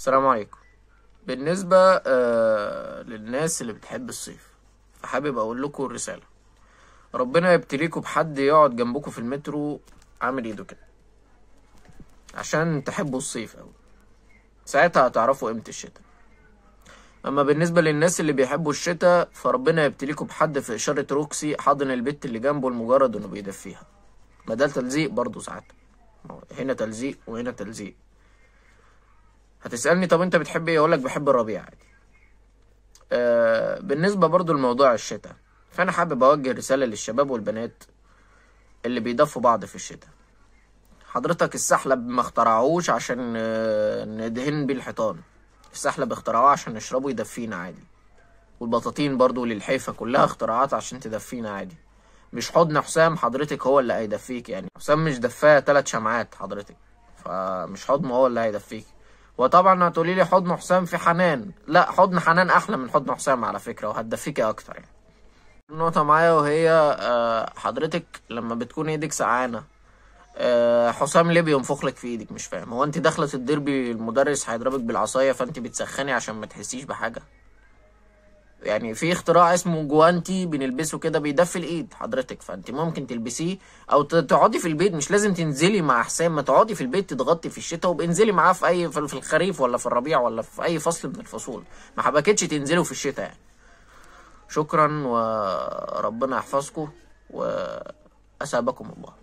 السلام عليكم بالنسبة آه للناس اللي بتحب الصيف فحابب أقول لكم الرسالة ربنا يبتليكوا بحد يقعد جنبكوا في المترو عامل ايده كده عشان تحبوا الصيف أوي ساعتها هتعرفوا قيمة الشتاء أما بالنسبة للناس اللي بيحبوا الشتاء فربنا يبتليكوا بحد في إشارة روكسي حاضن البت اللي جنبه لمجرد إنه بيدفيها ما ده تلزيق برضه ساعتها هنا تلزيق وهنا تلزيق هتسألني طب انت بتحب ايه اقول لك بحب الربيع عادي آه بالنسبة برضو لموضوع الشتاء فانا حابب اوجه رسالة للشباب والبنات اللي بيضفوا بعض في الشتاء حضرتك السحلب ما اخترعوش عشان آه، ندهن بيه الحيطان السحلب اخترعوه عشان نشربه يدفينا عادي والبطاطين برضو للحيفة كلها اختراعات عشان تدفينا عادي مش حضن حسام حضرتك هو اللي هيدفيك يعني حسام مش دفاه تلات شمعات حضرتك فمش حضن هو اللي هيدفيك وطبعا هتقولي لي حضن حسام في حنان لا حضن حنان احلى من حضن حسام على فكره وهتدفيكي اكتر يعني النقطه معايا وهي آه، حضرتك لما بتكون ايدك سعانه آه، حسام ليه بينفخ لك في ايدك مش فاهم هو انت داخلة الديربي المدرس هيضربك بالعصاية فانت بتسخني عشان ما تحسيش بحاجة يعني في اختراع اسمه جوانتي بنلبسه كده بيدفي الايد حضرتك فانت ممكن تلبسيه او تقعدي في البيت مش لازم تنزلي مع حسام ما تقعدي في البيت تضغطي في الشتاء وبانزلي معاه في اي في الخريف ولا في الربيع ولا في اي فصل من الفصول ما حبكتش تنزلوا في الشتاء يعني شكرا وربنا يحفظكم وأسعدكم الله